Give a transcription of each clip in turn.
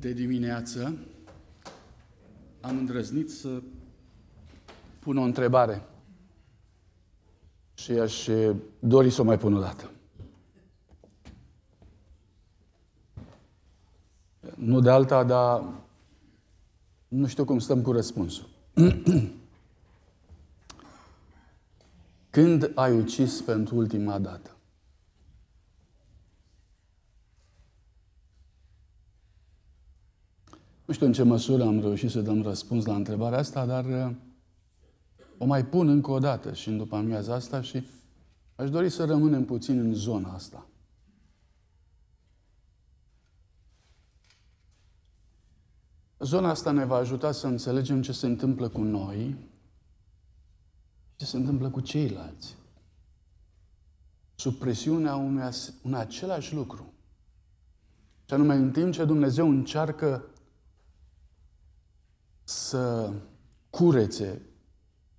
de dimineață am îndrăznit să pun o întrebare și aș dori să o mai pun o dată. Nu de alta, dar nu știu cum stăm cu răspunsul. Când ai ucis pentru ultima dată? Nu știu în ce măsură am reușit să dăm răspuns la întrebarea asta, dar uh, o mai pun încă o dată și în după amiaza asta și aș dori să rămânem puțin în zona asta. Zona asta ne va ajuta să înțelegem ce se întâmplă cu noi, ce se întâmplă cu ceilalți. Sub presiunea unui, un același lucru. Și anume, în timp ce Dumnezeu încearcă să curețe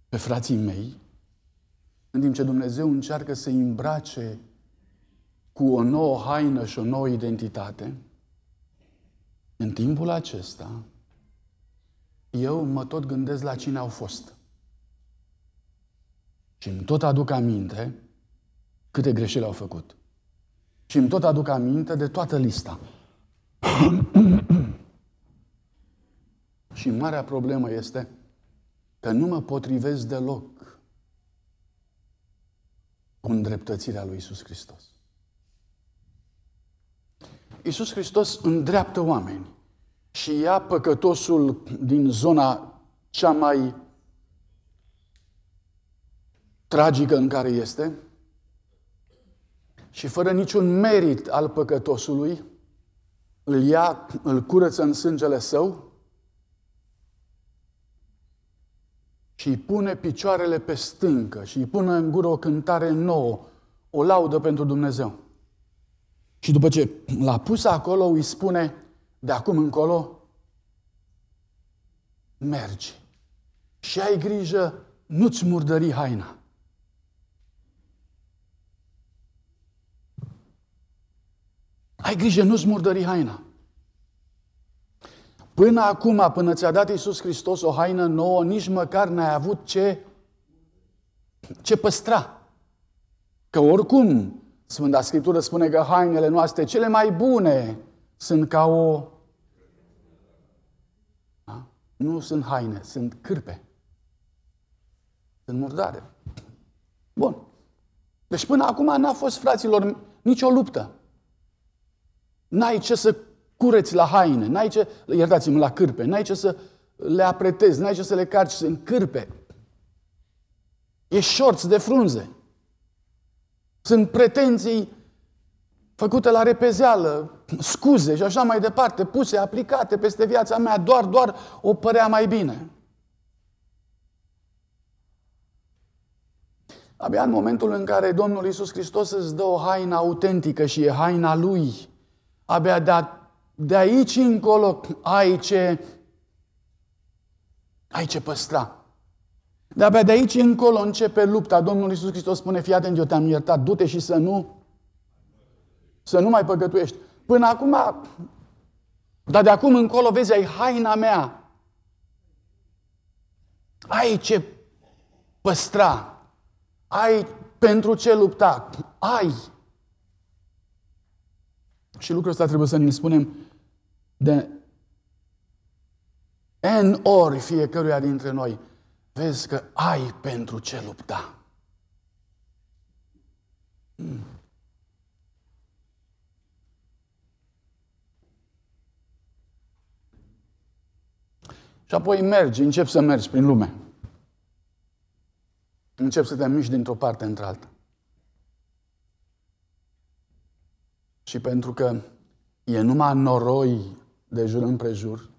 pe frații mei, în timp ce Dumnezeu încearcă să îmbrace cu o nouă haină și o nouă identitate, în timpul acesta, eu mă tot gândesc la cine au fost. Și îmi tot aduc aminte câte greșeli au făcut. Și îmi tot aduc aminte de toată lista. Și marea problemă este că nu mă potrivesc deloc cu îndreptățirea lui Isus Hristos. Isus Hristos îndreaptă oameni și ia păcătosul din zona cea mai tragică în care este și fără niciun merit al păcătosului, îl ia, îl curăță în sângele său și îi pune picioarele pe stâncă și îi pune în gură o cântare nouă, o laudă pentru Dumnezeu. Și după ce l-a pus acolo, îi spune, de acum încolo, mergi și ai grijă, nu-ți murdări haina. Ai grijă, nu-ți murdări haina. Până acum, până ți-a dat Iisus Hristos o haină nouă, nici măcar n-ai avut ce, ce păstra. Că oricum, Sfânta Scriptură spune că hainele noastre cele mai bune sunt ca o... Da? Nu sunt haine, sunt cârpe. Sunt murdare. Bun. Deci până acum n-a fost fraților nicio luptă. N-ai ce să cureți la haine, n-ai ce, iertați-mă, la cârpe, n-ai ce să le apretezi, n-ai ce să le carci în cârpe. E șorți de frunze. Sunt pretenții făcute la repezeală, scuze și așa mai departe, puse, aplicate peste viața mea, doar, doar o părea mai bine. Abia în momentul în care Domnul Isus Hristos îți dă o haină autentică și e haina Lui, abia de de aici încolo ai ce, ai ce păstra. De-abia de aici încolo începe lupta. Domnul Iisus Hristos spune, fii atent, eu te-am iertat, du-te și să nu, să nu mai păcătuiești. Până acum, dar de acum încolo, vezi, ai haina mea. Ai ce păstra. Ai pentru ce lupta. Ai. Și lucrul ăsta trebuie să ne spunem de N ori fiecăruia dintre noi, vezi că ai pentru ce lupta. Hmm. Și apoi mergi, începi să mergi prin lume. încep să te miști dintr-o parte într-alta. Și pentru că e numai noroi de jur împrejur,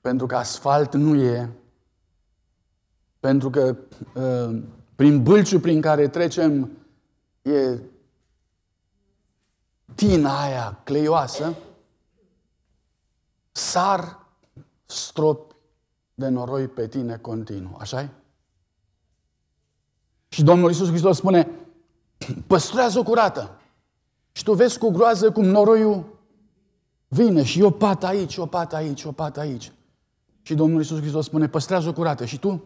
pentru că asfalt nu e, pentru că ă, prin bâlciu prin care trecem e tina aia cleioasă, sar stropi de noroi pe tine continuu. așa -i? Și Domnul Isus Hristos spune, păstrează-o curată. Și tu vezi cu groază cum noroiul Vine și o pată aici, o pată aici, o pată aici. Și Domnul Iisus Hristos spune, păstrează-o curată. Și tu?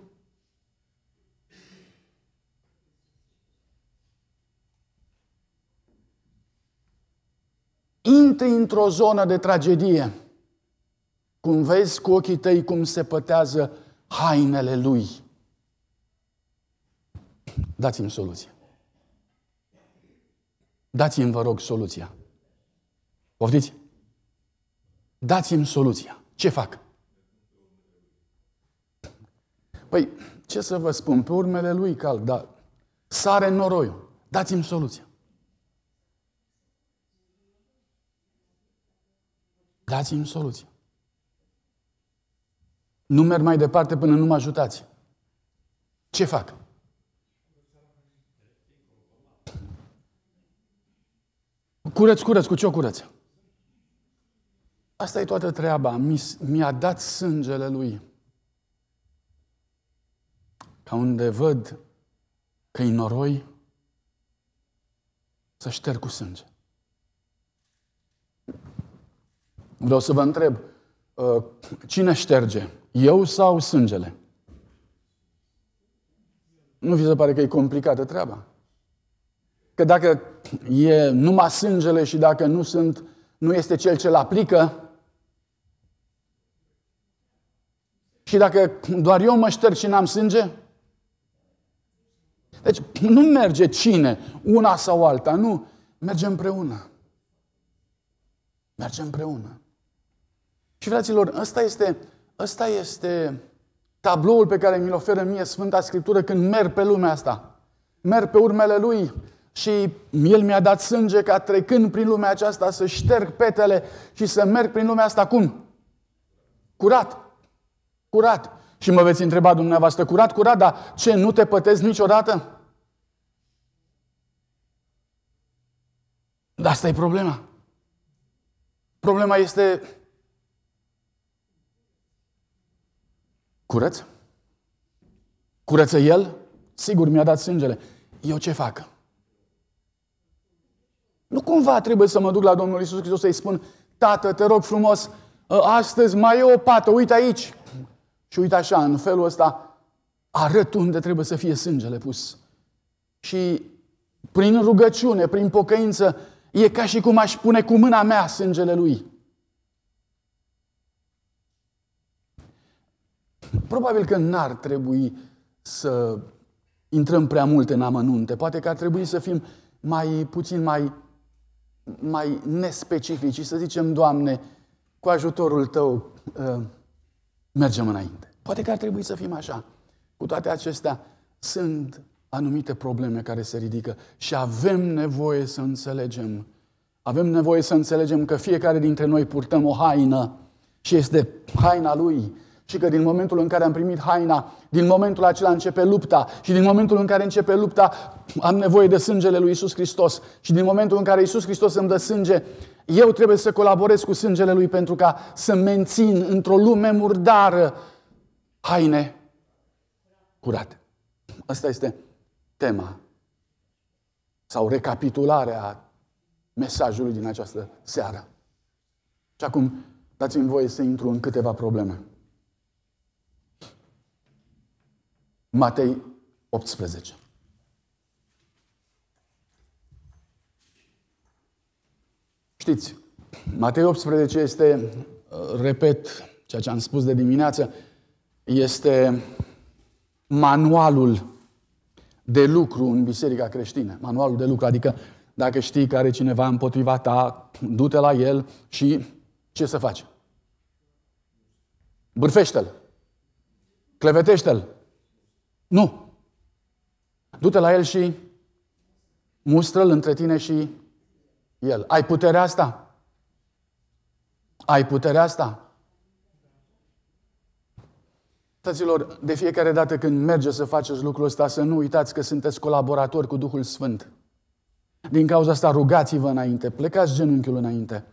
Intri într-o zonă de tragedie. Cum vezi cu ochii tăi cum se pătează hainele lui. Dați-mi soluție. Dați-mi, vă rog, soluția. Poftiți? Dați-mi soluția. Ce fac? Păi, ce să vă spun? Pe urmele lui cal, dar sare noroiul. Dați-mi soluția. Dați-mi soluția. Nu merg mai departe până nu mă ajutați. Ce fac? Curăț, curăț, cu ce o curăță? Asta e toată treaba. Mi-a dat sângele lui. Ca unde văd că e noroi, să șterg cu sânge. Vreau să vă întreb, uh, cine șterge? Eu sau sângele? Nu vi se pare că e complicată treaba? Că dacă e numai sângele și dacă nu, sunt, nu este cel ce-l aplică, Și dacă doar eu mă șterg și n-am sânge? Deci nu merge cine, una sau alta, nu. Merge împreună. Merge împreună. Și fraților, ăsta este, ăsta este tabloul pe care mi-l oferă mie Sfânta Scriptură când merg pe lumea asta. Merg pe urmele lui și el mi-a dat sânge ca trecând prin lumea aceasta să șterg petele și să merg prin lumea asta cum? Curat, Curat. Și mă veți întreba dumneavoastră, curat, curat, dar ce, nu te pătezi niciodată? Dar asta e problema. Problema este curăț? Curăță el? Sigur, mi-a dat sângele. Eu ce fac? Nu cumva trebuie să mă duc la Domnul Isus Hristos să-i spun, Tată, te rog frumos, ă, astăzi mai e o pată, uite aici, și uite așa, în felul ăsta arăt unde trebuie să fie sângele pus. Și prin rugăciune, prin pocăință, e ca și cum aș pune cu mâna mea sângele lui. Probabil că n-ar trebui să intrăm prea mult în amănunte. Poate că ar trebui să fim mai puțin mai, mai nespecifici și să zicem, Doamne, cu ajutorul Tău, ă, mergem înainte. Poate că ar trebui să fim așa. Cu toate acestea, sunt anumite probleme care se ridică și avem nevoie să înțelegem. Avem nevoie să înțelegem că fiecare dintre noi purtăm o haină și este haina lui și că din momentul în care am primit haina, din momentul acela începe lupta și din momentul în care începe lupta am nevoie de sângele lui Isus Hristos și din momentul în care Isus Hristos îmi dă sânge, eu trebuie să colaborez cu sângele lui pentru ca să mențin într-o lume murdară haine curate. Asta este tema sau recapitularea mesajului din această seară. Și acum dați-mi voie să intru în câteva probleme. Matei 18. Știți, Matei 18 este, uh, repet ceea ce am spus de dimineață, este manualul de lucru în biserica creștină. Manualul de lucru, adică dacă știi că are cineva împotriva ta, du-te la el și ce să faci? Bârfește-l. Clevetește-l. Nu. Du-te la el și mustră-l între tine și el. Ai puterea asta? Ai puterea asta? Tăților, de fiecare dată când mergeți să faceți lucrul ăsta, să nu uitați că sunteți colaboratori cu Duhul Sfânt. Din cauza asta rugați-vă înainte, plecați genunchiul înainte.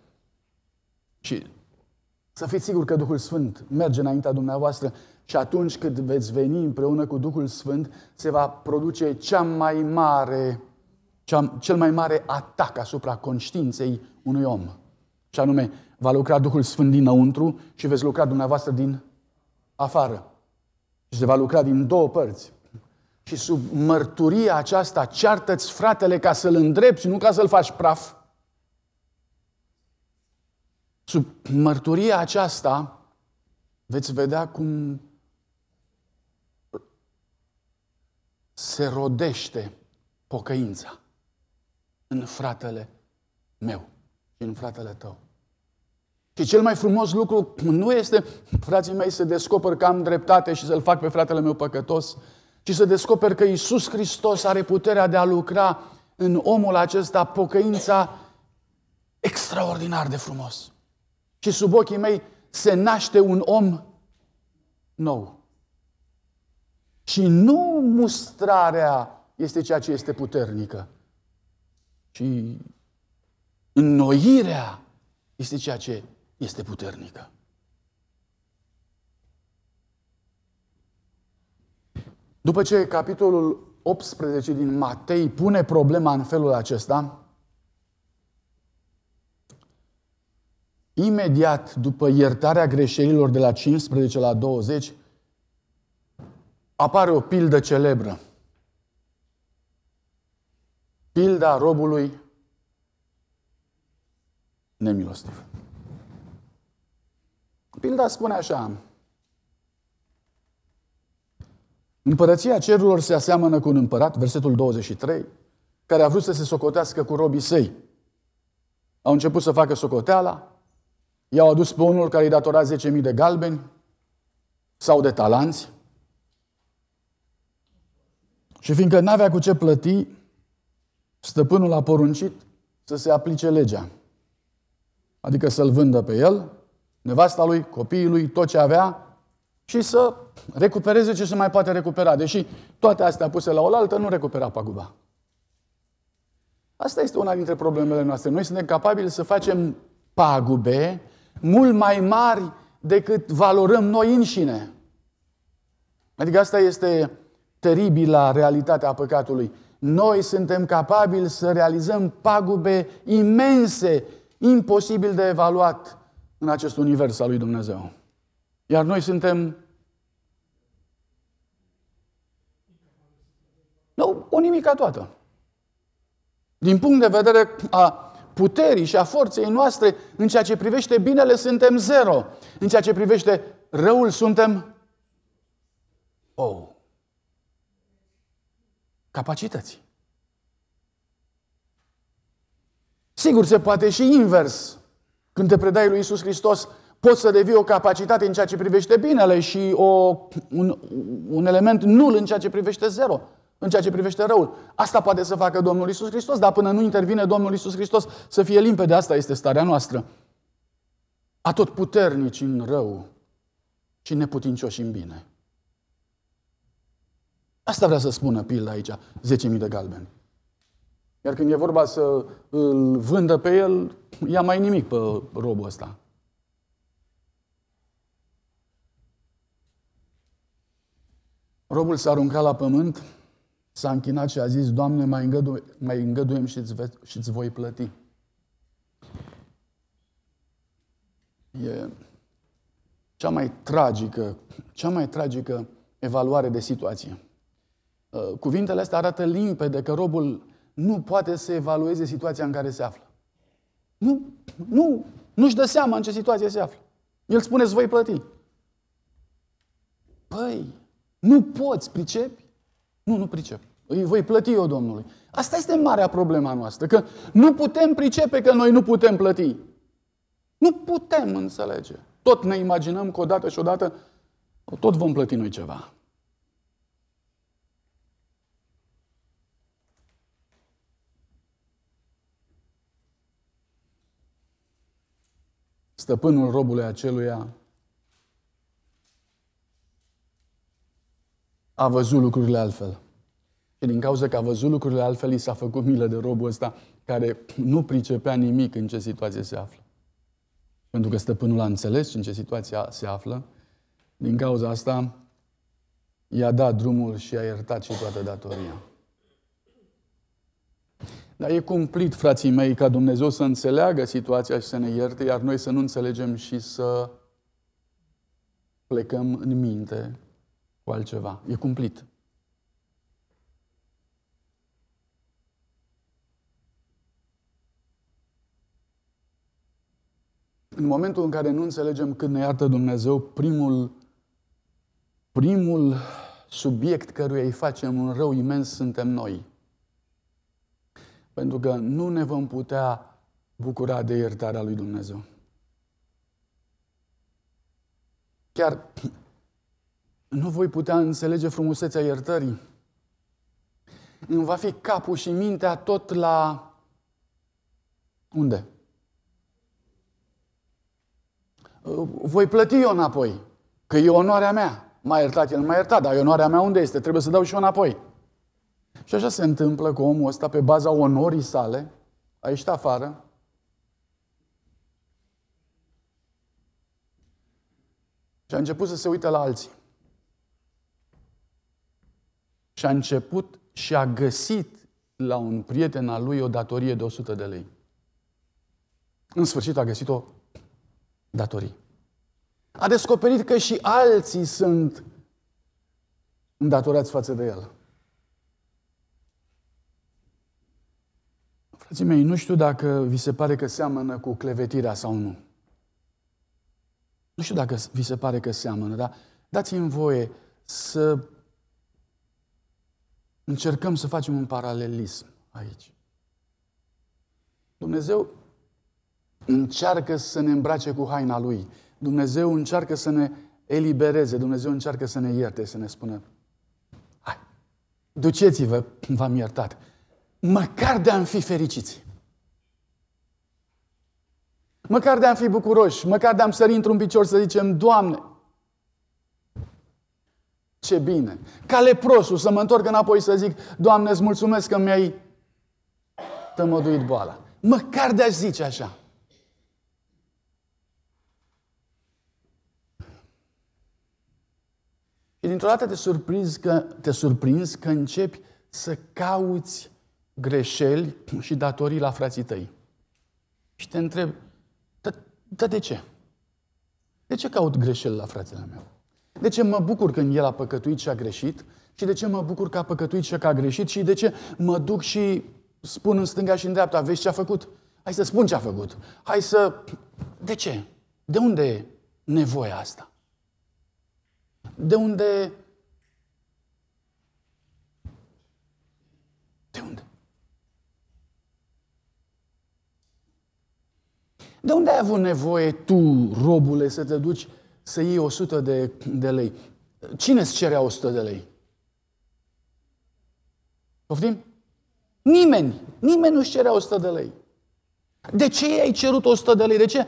Și să fiți siguri că Duhul Sfânt merge înaintea dumneavoastră și atunci când veți veni împreună cu Duhul Sfânt, se va produce cea mai mare cel mai mare atac asupra conștiinței unui om. Și anume, va lucra Duhul Sfânt dinăuntru și veți lucra dumneavoastră din afară. Și se va lucra din două părți. Și sub mărturia aceasta ceartă-ți fratele ca să-l îndrepți, nu ca să-l faci praf. Sub mărturia aceasta veți vedea cum se rodește pocăința în fratele meu și în fratele tău. Și cel mai frumos lucru nu este, frații mei, să descoper că am dreptate și să-l fac pe fratele meu păcătos, ci să descoper că Isus Hristos are puterea de a lucra în omul acesta pocăința extraordinar de frumos. Și sub ochii mei se naște un om nou. Și nu mustrarea este ceea ce este puternică, și înnoirea este ceea ce este puternică. După ce capitolul 18 din Matei pune problema în felul acesta, imediat după iertarea greșelilor de la 15 la 20, apare o pildă celebră. Pilda robului nemilostiv. Pilda spune așa, Împărăția cerurilor se aseamănă cu un împărat, versetul 23, care a vrut să se socotească cu robii săi. Au început să facă socoteala, i-au adus pe unul care îi datora 10.000 de galbeni sau de talanți și fiindcă n-avea cu ce plăti, Stăpânul a poruncit să se aplice legea. Adică să-l vândă pe el, nevasta lui, copiii lui, tot ce avea și să recupereze ce se mai poate recupera. Deși toate astea puse la oaltă nu recupera paguba. Asta este una dintre problemele noastre. Noi suntem capabili să facem pagube mult mai mari decât valorăm noi înșine. Adică asta este teribilă realitatea păcatului noi suntem capabili să realizăm pagube imense, imposibil de evaluat în acest univers al lui Dumnezeu. Iar noi suntem nu, o nimica toată. Din punct de vedere a puterii și a forței noastre, în ceea ce privește binele suntem zero. În ceea ce privește răul suntem Oh capacității. Sigur, se poate și invers. Când te predai lui Isus Hristos, poți să devii o capacitate în ceea ce privește binele și o, un, un element nul în ceea ce privește zero, în ceea ce privește răul. Asta poate să facă Domnul Isus Hristos, dar până nu intervine Domnul Isus Hristos, să fie limpede, asta este starea noastră. Atot puternici în rău și neputincioși în bine. Asta vrea să spună pilda aici, 10.000 de galbeni. Iar când e vorba să îl vândă pe el, ia mai nimic pe robul ăsta. Robul s-a aruncat la pământ, s-a închinat și a zis, Doamne, mai, îngădu- mai îngăduiem și îți, și îți voi plăti. E cea mai tragică, cea mai tragică evaluare de situație. Uh, cuvintele astea arată limpede că robul nu poate să evalueze situația în care se află. Nu, nu, nu-și dă seama în ce situație se află. El spune, voi plăti. Păi, nu poți, pricepi? Nu, nu pricep. Îi voi plăti eu Domnului. Asta este marea problema noastră, că nu putem pricepe că noi nu putem plăti. Nu putem înțelege. Tot ne imaginăm că odată și odată tot vom plăti noi ceva. stăpânul robului aceluia a văzut lucrurile altfel. Și din cauza că a văzut lucrurile altfel, i s-a făcut milă de robul ăsta care nu pricepea nimic în ce situație se află. Pentru că stăpânul a înțeles în ce situație se află, din cauza asta i-a dat drumul și i-a iertat și toată datoria. Dar e cumplit, frații mei, ca Dumnezeu să înțeleagă situația și să ne ierte, iar noi să nu înțelegem și să plecăm în minte cu altceva. E cumplit. În momentul în care nu înțelegem cât ne iartă Dumnezeu, primul, primul subiect căruia îi facem un rău imens suntem noi pentru că nu ne vom putea bucura de iertarea lui Dumnezeu. Chiar nu voi putea înțelege frumusețea iertării. Îmi va fi capul și mintea tot la... Unde? Voi plăti eu înapoi, că e onoarea mea. M-a iertat, el m-a iertat, dar e onoarea mea unde este? Trebuie să dau și eu înapoi. Și așa se întâmplă cu omul ăsta, pe baza onorii sale, a ieșit afară, și a început să se uite la alții. Și a început și a găsit la un prieten al lui o datorie de 100 de lei. În sfârșit a găsit o datorie. A descoperit că și alții sunt îndatorați față de el. Frații mei, nu știu dacă vi se pare că seamănă cu clevetirea sau nu. Nu știu dacă vi se pare că seamănă, dar dați-mi voie să încercăm să facem un paralelism aici. Dumnezeu încearcă să ne îmbrace cu haina Lui. Dumnezeu încearcă să ne elibereze. Dumnezeu încearcă să ne ierte, să ne spună, hai, duceți-vă, v-am iertat. Măcar de a fi fericiți. Măcar de a fi bucuroși, măcar de a-mi sări într-un picior să zicem, Doamne, ce bine! Ca leprosul să mă întorc înapoi să zic, Doamne, îți mulțumesc că mi-ai tămăduit boala. Măcar de a zice așa. Și dintr-o dată te surprinzi că, te surprinzi că începi să cauți greșeli și datorii la frații tăi. Și te întreb, dar de ce? De ce caut greșeli la fratele meu? De ce mă bucur când el a păcătuit și a greșit? Și de ce mă bucur că a păcătuit și că a greșit? Și de ce mă duc și spun în stânga și în dreapta, vezi ce a făcut? Hai să spun ce a făcut. Hai să... De ce? De unde e nevoia asta? De unde De unde ai avut nevoie tu, robule, să te duci să iei 100 de, de lei? Cine îți cerea 100 de lei? Poftim? Nimeni. Nimeni nu-și cerea 100 de lei. De ce ai cerut 100 de lei? De ce?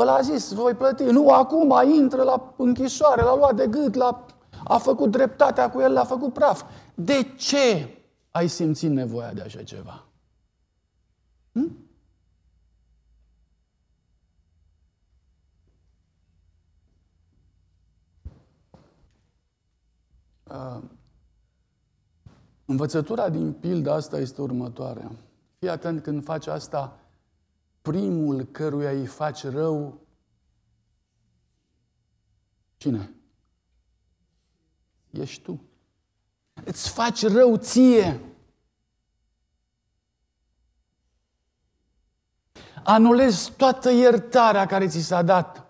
El a zis, voi plăti. Nu, acum intră la închisoare, l-a luat de gât, l-a, a făcut dreptatea cu el, l-a făcut praf. De ce ai simțit nevoia de așa ceva? Hm? Uh, învățătura din pilda asta este următoarea. Fii atent când faci asta, primul căruia îi faci rău, cine? Ești tu. Îți faci rău ție. Anulezi toată iertarea care ți s-a dat.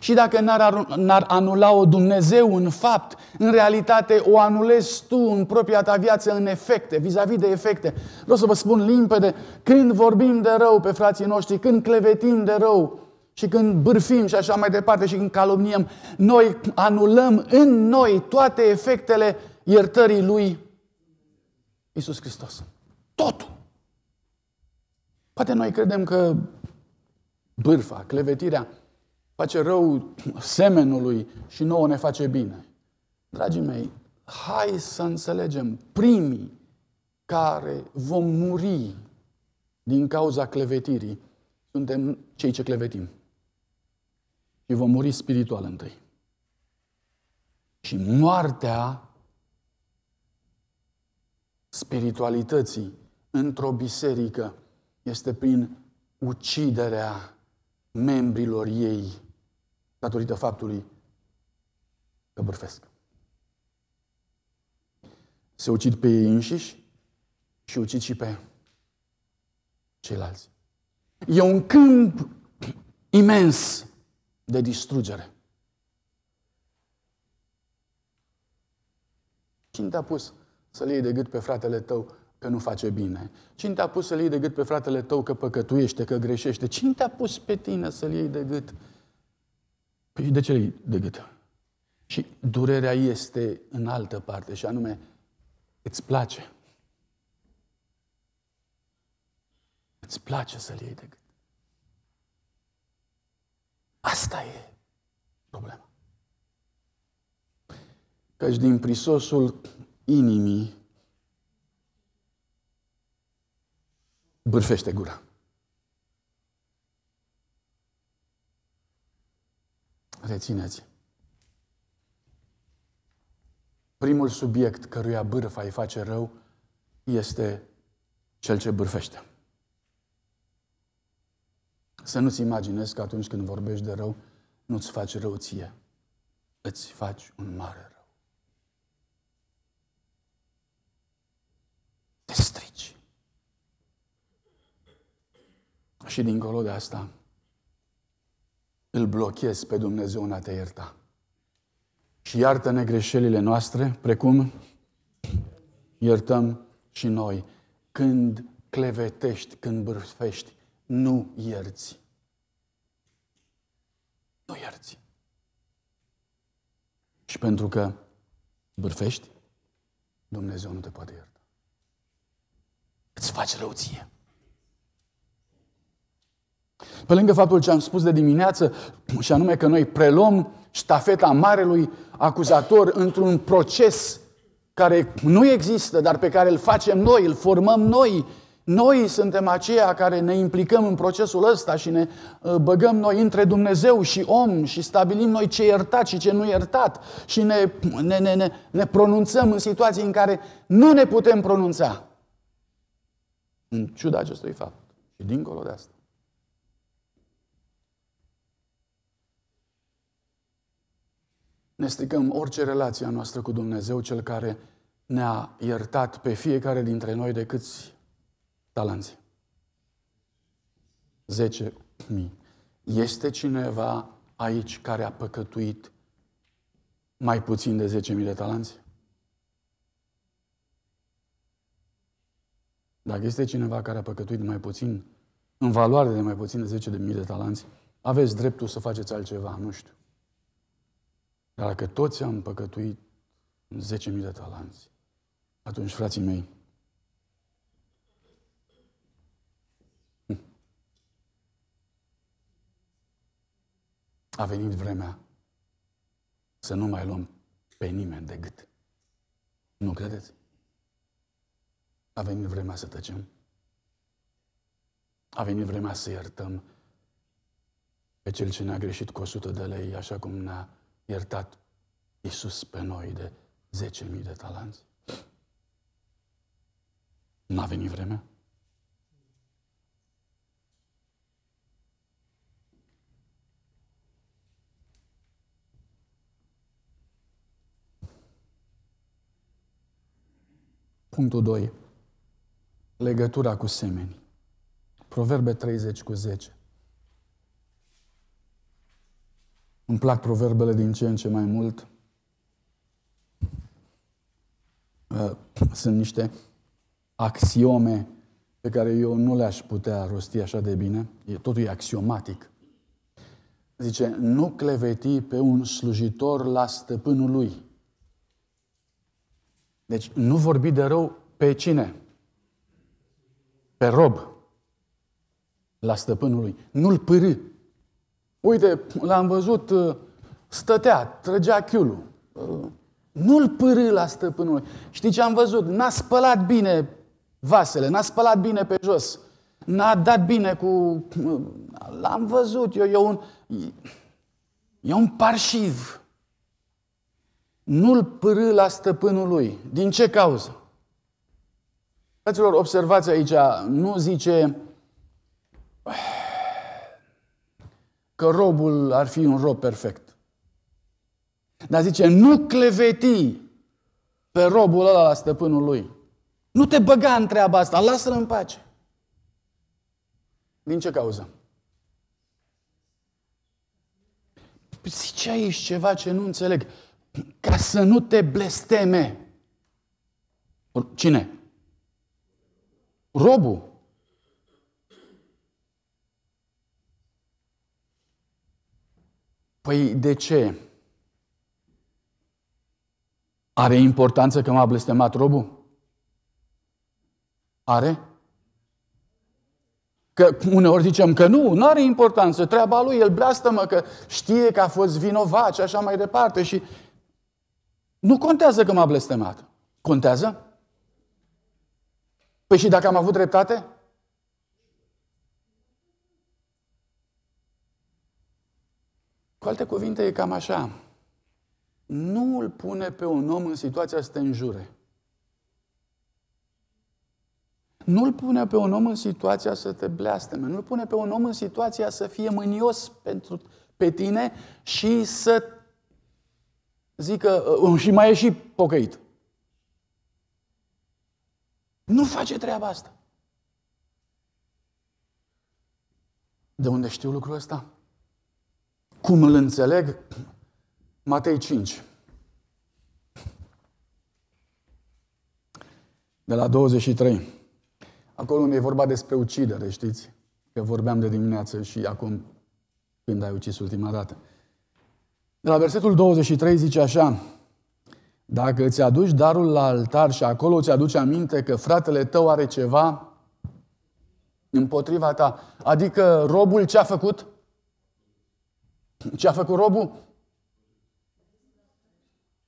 Și dacă n-ar, n-ar anula-o Dumnezeu în fapt, în realitate o anulezi tu în propria ta viață în efecte, vis-a-vis de efecte. Vreau să vă spun limpede, când vorbim de rău pe frații noștri, când clevetim de rău și când bârfim și așa mai departe și când calumniem, noi anulăm în noi toate efectele iertării lui Isus Hristos. Totul. Poate noi credem că bârfa, clevetirea, face rău semenului și nouă ne face bine. Dragii mei, hai să înțelegem primii care vom muri din cauza clevetirii, suntem cei ce clevetim. Și vom muri spiritual întâi. Și moartea spiritualității într-o biserică este prin uciderea membrilor ei datorită faptului că bârfesc. Se ucid pe ei înșiși și ucid și pe ceilalți. E un câmp imens de distrugere. Cine te-a pus să-l iei de gât pe fratele tău că nu face bine? Cine te-a pus să-l iei de gât pe fratele tău că păcătuiește, că greșește? Cine te-a pus pe tine să-l iei de gât Păi de ce de gât? Și durerea este în altă parte, și anume, îți place. Îți place să-l iei de gât. Asta e problema. Căci din prisosul inimii bârfește gura. Rețineți. Primul subiect căruia bârfa îi face rău este cel ce bârfește. Să nu-ți imaginezi că atunci când vorbești de rău, nu-ți faci rău ție. Îți faci un mare rău. Te strici. Și dincolo de asta, îl blochezi pe Dumnezeu în a te ierta. Și iartă-ne greșelile noastre, precum iertăm și noi. Când clevetești, când bârfești, nu ierți. Nu ierți. Și pentru că bârfești, Dumnezeu nu te poate ierta. Îți faci rău ție. Pe lângă faptul ce am spus de dimineață, și anume că noi preluăm ștafeta marelui acuzator într-un proces care nu există, dar pe care îl facem noi, îl formăm noi. Noi suntem aceia care ne implicăm în procesul ăsta și ne uh, băgăm noi între Dumnezeu și om și stabilim noi ce iertat și ce nu iertat și ne, ne, ne, ne, ne pronunțăm în situații în care nu ne putem pronunța. În ciuda acestui fapt și dincolo de asta. ne stricăm orice relație a noastră cu Dumnezeu, Cel care ne-a iertat pe fiecare dintre noi de câți talanți? 10.000. Este cineva aici care a păcătuit mai puțin de 10.000 de talanți? Dacă este cineva care a păcătuit mai puțin, în valoare de mai puțin de 10.000 de talanți, aveți dreptul să faceți altceva, nu știu dacă toți am păcătuit 10.000 de talanți, atunci, frații mei, a venit vremea să nu mai luăm pe nimeni de gât. Nu credeți? A venit vremea să tăcem. A venit vremea să iertăm pe cel ce ne-a greșit cu 100 de lei, așa cum ne-a iertat Iisus pe noi de 10.000 de talanți? N-a venit vremea? Punctul 2. Legătura cu semeni. Proverbe 30 cu 10. Îmi plac proverbele din ce în ce mai mult. Uh, sunt niște axiome pe care eu nu le-aș putea rosti așa de bine. Totul e axiomatic. Zice, nu cleveti pe un slujitor la stăpânul lui. Deci nu vorbi de rău pe cine? Pe rob. La stăpânul lui. Nu-l pârâ. Uite, l-am văzut, uh, stătea, trăgea chiulul. Uh, nu-l pârâ la stăpânul. Știi ce am văzut? N-a spălat bine vasele, n-a spălat bine pe jos, n-a dat bine cu... Uh, l-am văzut, eu, eu un... E un parșiv. Nu-l pârâ la stăpânul lui. Din ce cauză? Fraților, observați aici, nu zice că robul ar fi un rob perfect. Dar zice, nu cleveti pe robul ăla la stăpânul lui. Nu te băga în treaba asta, lasă-l în pace. Din ce cauză? Păi zice aici ceva ce nu înțeleg. Ca să nu te blesteme. Cine? Robul. Păi de ce? Are importanță că m-a blestemat robul? Are? Că uneori zicem că nu, nu are importanță, treaba lui, el blastă mă că știe că a fost vinovat și așa mai departe și nu contează că m-a blestemat. Contează? Păi și dacă am avut dreptate? Cu alte cuvinte, e cam așa. Nu îl pune pe un om în situația să te înjure. Nu îl pune pe un om în situația să te bleasteme. Nu îl pune pe un om în situația să fie mânios pentru, pe tine și să zică, uh, și mai e și pocăit. Nu face treaba asta. De unde știu lucrul ăsta? Cum îl înțeleg? Matei 5. De la 23. Acolo unde e vorba despre ucidere, știți? Că vorbeam de dimineață și acum când ai ucis ultima dată. De la versetul 23 zice așa, dacă îți aduci darul la altar și acolo îți aduci aminte că fratele tău are ceva împotriva ta, adică robul ce a făcut? Ce a făcut robul?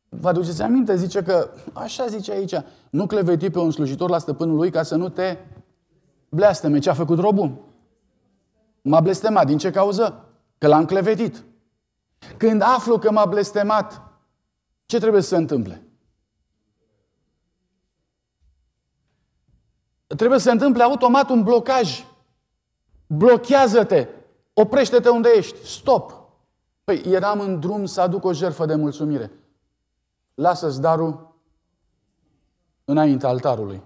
Vă aduceți aminte? Zice că, așa zice aici, nu cleveti pe un slujitor la stăpânul lui ca să nu te blesteme. Ce a făcut robul? M-a blestemat. Din ce cauză? Că l-am clevetit. Când aflu că m-a blestemat, ce trebuie să se întâmple? Trebuie să se întâmple automat un blocaj. Blochează-te. Oprește-te unde ești. Stop. Păi eram în drum să aduc o jertfă de mulțumire. Lasă-ți darul înaintea altarului.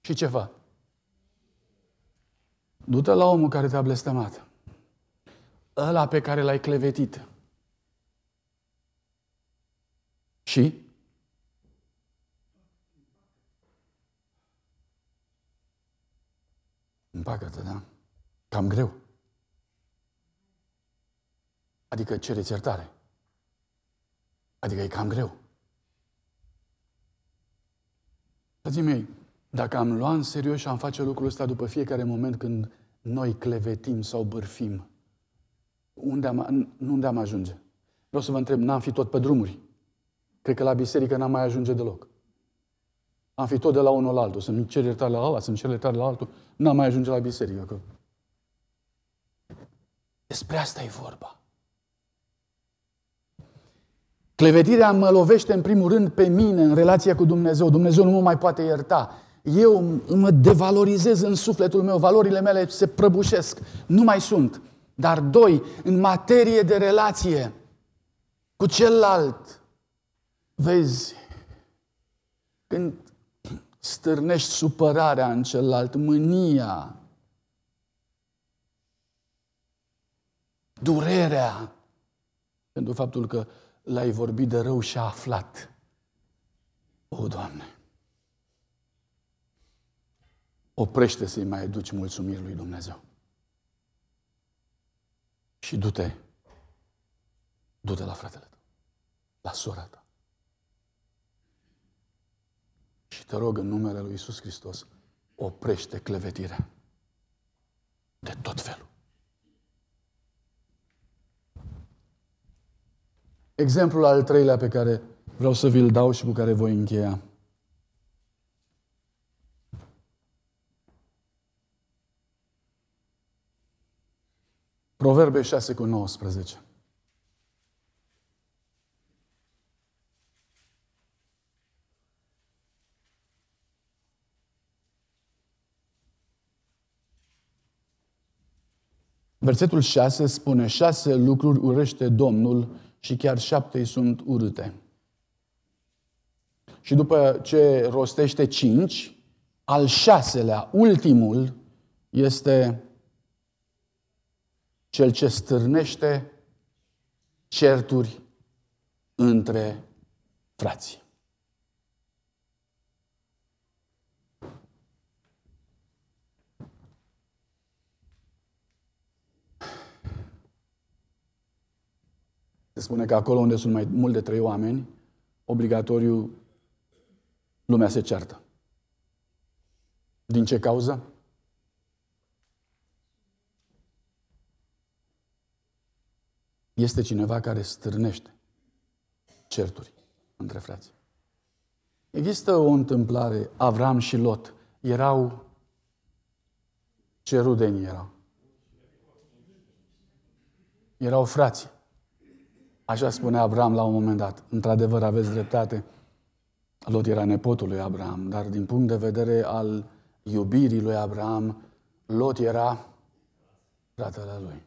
Și ce fac? Du-te la omul care te-a blestemat. Ăla pe care l-ai clevetit. Și? Împacă-te, da? Cam greu. Adică cereți iertare. Adică e cam greu. Frații mei, dacă am luat în serios și am face lucrul ăsta după fiecare moment când noi clevetim sau bârfim, unde am, unde am ajunge? Vreau să vă întreb, n-am fi tot pe drumuri? Cred că la biserică n-am mai ajunge deloc. Am fi tot de la unul la altul. Să-mi cer iertare la ala, să-mi cer iertare la altul. N-am mai ajunge la biserică. Că... Despre asta e vorba. Clevetirea mă lovește în primul rând pe mine în relația cu Dumnezeu. Dumnezeu nu mă mai poate ierta. Eu mă devalorizez în sufletul meu, valorile mele se prăbușesc, nu mai sunt. Dar doi, în materie de relație cu celălalt, vezi, când stârnești supărarea în celălalt, mânia, durerea pentru faptul că L-ai vorbit de rău și a aflat. O, Doamne! Oprește să-i mai aduci mulțumiri lui Dumnezeu. Și du-te, du-te la fratele tău, la sora ta. Și te rog în numele lui Isus Hristos, oprește clevetirea de tot felul. Exemplul al treilea pe care vreau să vi-l dau și cu care voi încheia. Proverbe 6 cu 19. Versetul 6 spune, șase lucruri urește Domnul și chiar șapte îi sunt urâte. Și după ce rostește cinci, al șaselea, ultimul, este cel ce stârnește certuri între frații. Se spune că acolo unde sunt mai mult de trei oameni, obligatoriu lumea se ceartă. Din ce cauză? Este cineva care stârnește certuri între frați. Există o întâmplare, Avram și Lot erau ce erau. Erau frații. Așa spune Abraham la un moment dat. Într-adevăr, aveți dreptate. Lot era nepotul lui Abraham, dar din punct de vedere al iubirii lui Abraham, Lot era fratele lui.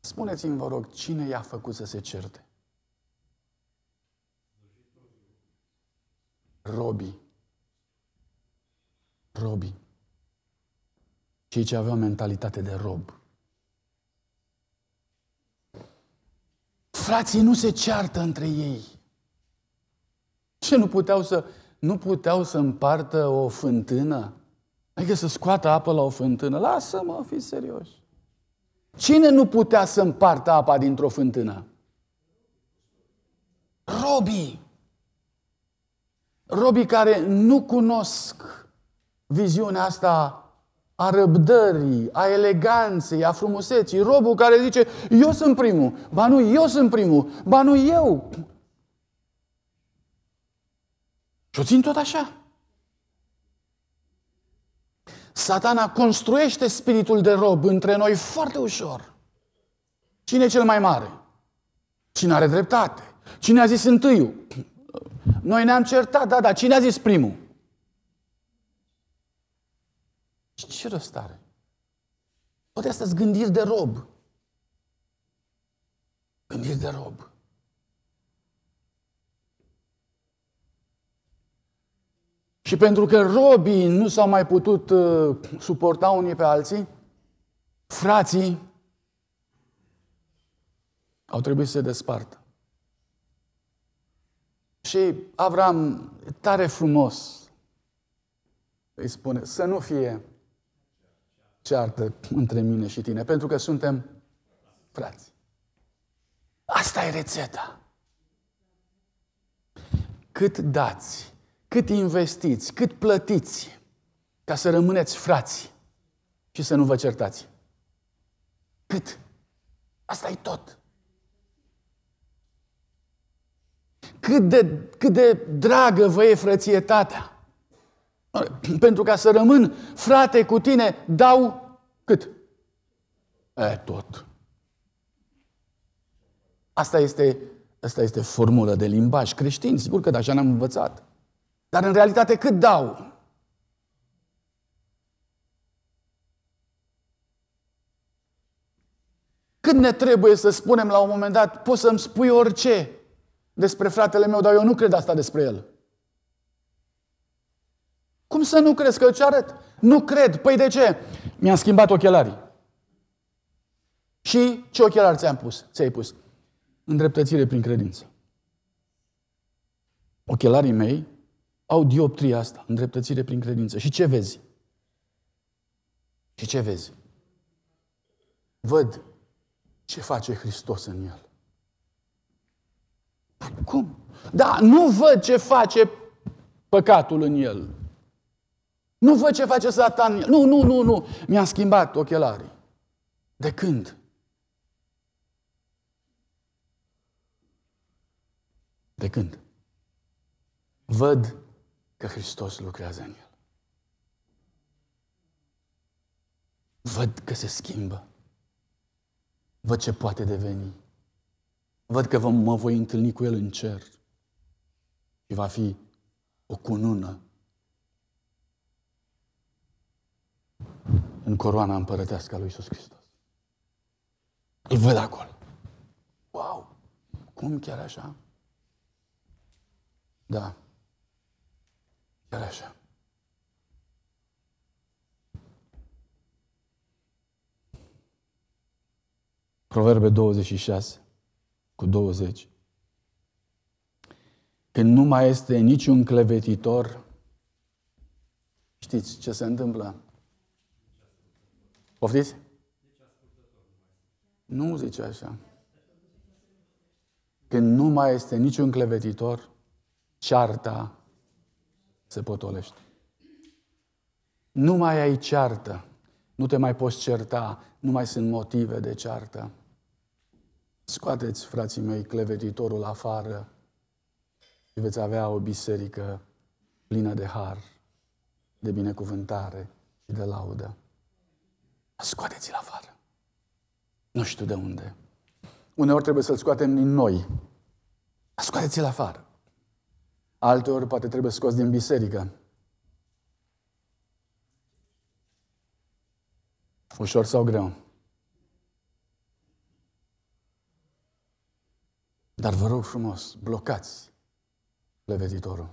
Spuneți-mi, vă rog, cine i-a făcut să se certe? Robi. Robi. Cei ce aveau mentalitate de rob. Frații nu se ceartă între ei. Ce nu puteau să, nu puteau să împartă o fântână? Adică să scoată apă la o fântână. Lasă-mă, fi serios. Cine nu putea să împartă apa dintr-o fântână? Robii. Robii care nu cunosc viziunea asta a răbdării, a eleganței, a frumuseții. Robul care zice, eu sunt primul, ba nu eu sunt primul, ba nu eu. Și o țin tot așa. Satana construiește spiritul de rob între noi foarte ușor. Cine e cel mai mare? Cine are dreptate? Cine a zis întâiul? Noi ne-am certat, da, da, cine a zis primul? Și Ce rost are? Poate asta sunt gândiri de rob. Gândiri de rob. Și pentru că robii nu s-au mai putut uh, suporta unii pe alții, frații au trebuit să se despartă. Și Avram, tare frumos, îi spune, să nu fie ceartă între mine și tine, pentru că suntem frați. Asta e rețeta. Cât dați, cât investiți, cât plătiți ca să rămâneți frați și să nu vă certați. Cât? Asta e tot. Cât de, cât de dragă vă e frățietatea. Pentru ca să rămân frate cu tine, dau cât? E, tot. Asta este, asta este formulă de limbaj creștin, sigur că da, așa n am învățat. Dar în realitate cât dau? Cât ne trebuie să spunem la un moment dat, poți să-mi spui orice despre fratele meu, dar eu nu cred asta despre el. Cum să nu crezi că îți arăt? Nu cred. Păi de ce? Mi-am schimbat ochelarii. Și ce ochelari ți-am pus? Ți-ai pus? Îndreptățire prin credință. Ochelarii mei au dioptria asta, îndreptățire prin credință. Și ce vezi? Și ce vezi? Văd ce face Hristos în el. Păi cum? Da, nu văd ce face păcatul în el. Nu văd ce face satan. Nu, nu, nu, nu. Mi-a schimbat ochelarii. De când? De când? Văd că Hristos lucrează în el. Văd că se schimbă. Văd ce poate deveni. Văd că mă voi întâlni cu el în cer. Și va fi o cunună în coroana împărătească a lui Iisus Hristos. Îl văd acolo. Wow! Cum chiar așa? Da. Chiar așa. Proverbe 26 cu 20. Când nu mai este niciun clevetitor, știți ce se întâmplă? Poftiți? Nu zice așa. Când nu mai este niciun clevetitor, cearta se potolește. Nu mai ai ceartă. Nu te mai poți certa. Nu mai sunt motive de ceartă. Scoateți, frații mei, clevetitorul afară și veți avea o biserică plină de har, de binecuvântare și de laudă scoateți-l afară. Nu știu de unde. Uneori trebuie să-l scoatem din noi. Scoateți-l afară. Alteori poate trebuie scos din biserică. Ușor sau greu? Dar vă rog frumos, blocați leveditorul.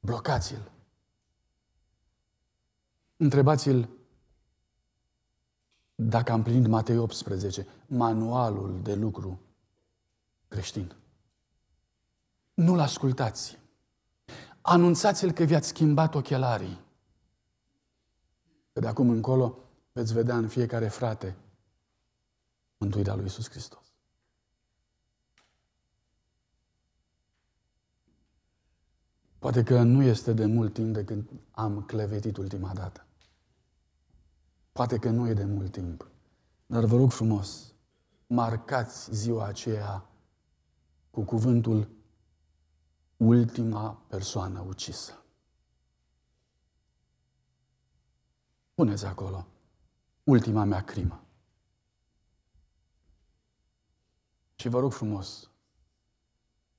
Blocați-l. Întrebați-l dacă am plinit Matei 18, manualul de lucru creștin. Nu-l ascultați. Anunțați-l că vi-ați schimbat ochelarii. Că de acum încolo veți vedea în fiecare frate mântuirea lui Isus Hristos. Poate că nu este de mult timp de când am clevetit ultima dată. Poate că nu e de mult timp, dar vă rog frumos, marcați ziua aceea cu cuvântul ultima persoană ucisă. Puneți acolo ultima mea crimă. Și vă rog frumos,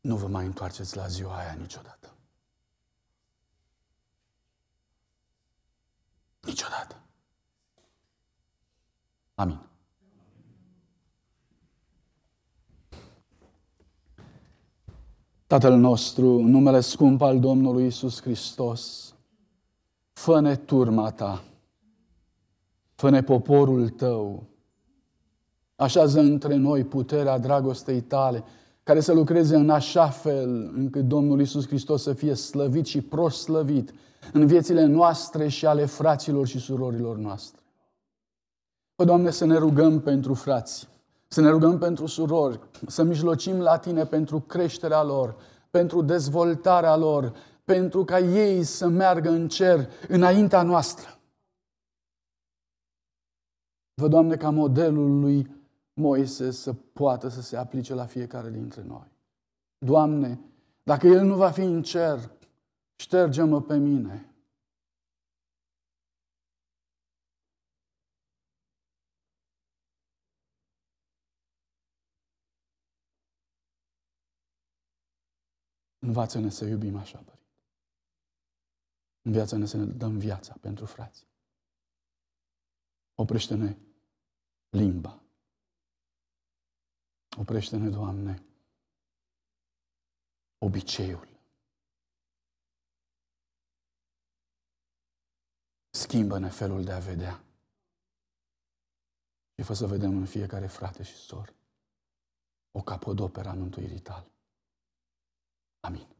nu vă mai întoarceți la ziua aia niciodată. Niciodată. Amin. Tatăl nostru, numele scump al Domnului Isus Hristos, fă-ne turma ta, fă-ne poporul tău, așează între noi puterea dragostei tale, care să lucreze în așa fel încât Domnul Isus Hristos să fie slăvit și proslăvit în viețile noastre și ale fraților și surorilor noastre. Păi, Doamne, să ne rugăm pentru frați, să ne rugăm pentru surori, să mijlocim la Tine pentru creșterea lor, pentru dezvoltarea lor, pentru ca ei să meargă în cer înaintea noastră. Vă, Doamne, ca modelul lui Moise să poată să se aplice la fiecare dintre noi. Doamne, dacă El nu va fi în cer, șterge-mă pe mine – Învață-ne să iubim așa, Părinte. Învață-ne să ne dăm viața pentru frați. Oprește-ne limba. Oprește-ne, Doamne, obiceiul. Schimbă-ne felul de a vedea. Și fă să vedem în fiecare frate și sor o capodoperă a mântuirii tale. 아멘.